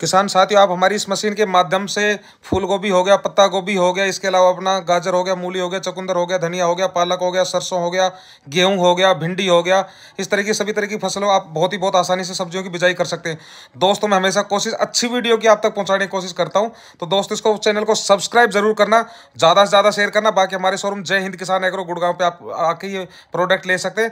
किसान साथियों आप हमारी इस मशीन के माध्यम से फूल गोभी हो गया पत्ता गोभी हो गया इसके अलावा अपना गाजर हो गया मूली हो गया चकुंदर हो गया धनिया हो गया पालक हो गया सरसों हो गया गेहूं हो गया भिंडी हो गया इस तरह की सभी तरह की फसलों आप बहुत ही बहुत आसानी से सब्जियों की बिजाई कर सकते हैं दोस्तों मैं हमेशा कोशिश अच्छी वीडियो की आप तक पहुँचाने की कोशिश करता हूँ तो दोस्त इसको चैनल को सब्सक्राइब जरूर करना ज़्यादा से ज़्यादा शेयर करना बाकी हमारे शोरूम जय हिंद किसान एग्रो गुड़गांव पर आप आके ये प्रोडक्ट ले सकते हैं